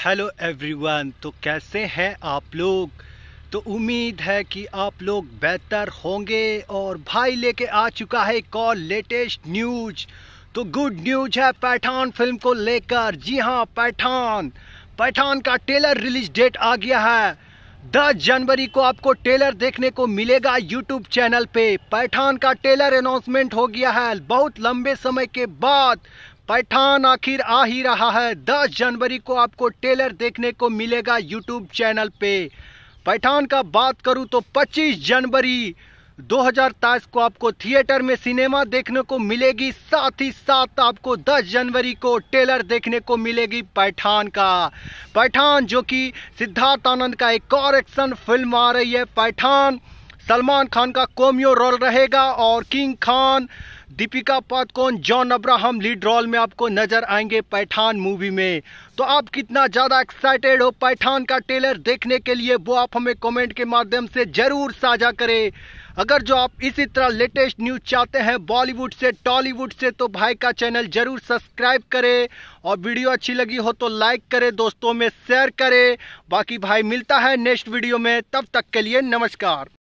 hello everyone तो कैसे हैं आप लोग तो उम्मीद है कि आप लोग बेहतर होंगे और भाई लेके आ चुका है एक और लेटेस्ट न्यूज तो गुड न्यूज है पैठान फिल्म को लेकर जी हाँ पैठान पैठान का टेलर रिलीज डेट आ गया है 10 जनवरी को आपको टेलर देखने को मिलेगा यूट्यूब चैनल पे पैठान का टेलर अनाउंसमेंट हो गया है बहुत लंबे समय के बाद पैठान आखिर आ ही रहा है 10 जनवरी को आपको टेलर देखने को मिलेगा यूट्यूब चैनल पे पैठान का बात करूँ तो 25 जनवरी दो को आपको थिएटर में सिनेमा देखने को मिलेगी साथ ही साथ आपको 10 जनवरी को टेलर देखने को मिलेगी पैठान का पैठान जो कि सिद्धार्थ आनंद का एक और एक्शन फिल्म आ रही है पैठान सलमान खान का कोमियो रोल रहेगा और king Khan Deepika Padukone John Abraham lead role में आपको नजर आएंगे पैठान मूवी में तो आप कितना ज़्यादा एक्साइटेड हो पैठान का ट्रेलर देखने के लिए वो आप हमें कमेंट के माध्यम से ज़रूर साझा करें अगर जो आप इसी तरह लेटेस्ट न्यूज चाहते हैं बॉलीवुड से टॉलीवुड से तो भाई का चैनल जरूर सब्सक्राइब करें और वीडियो अच्छी लगी हो तो लाइक करें दोस्तों में शेयर करें बाकी भाई मिलता है नेक्स्ट वीडियो में तब तक के लिए नमस्कार